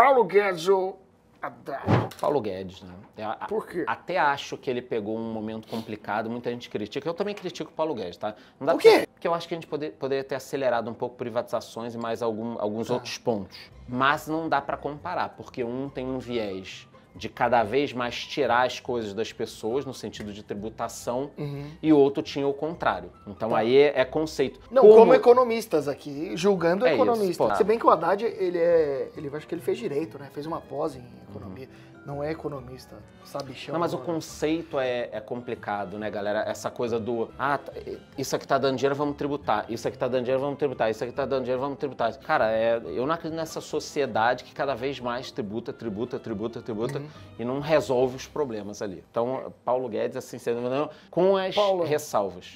Paulo Guedes ou Haddad? Paulo Guedes, né? Eu, é, Por quê? até acho que ele pegou um momento complicado, muita gente critica. Eu também critico o Paulo Guedes, tá? Não dá Por quê? Porque eu acho que a gente poder, poderia ter acelerado um pouco privatizações e mais algum, alguns tá. outros pontos. Mas não dá para comparar, porque um tem um viés de cada vez mais tirar as coisas das pessoas no sentido de tributação uhum. e outro tinha o contrário. Então tá. aí é, é, conceito. Não, como... como... economistas aqui, julgando é economistas. Isso, Se bem que o Haddad, ele é. Ele acho que ele fez direito, né? Fez uma pós em economia. Uhum. Não é economista, sabe chão. Não, mas agora. o conceito é, é, complicado, né, galera? Essa coisa do ah, isso aqui tá dando dinheiro, vamos tributar. Isso aqui tá dando dinheiro, vamos tributar. Isso aqui tá dando dinheiro, vamos tributar. Cara, é, eu não acredito nessa sociedade que cada vez mais tributa, tributa, tributa, tributa uhum. e não resolve os problemas ali. Então, Paulo Guedes, assim, sendo não, com as Paulo, ressalvas.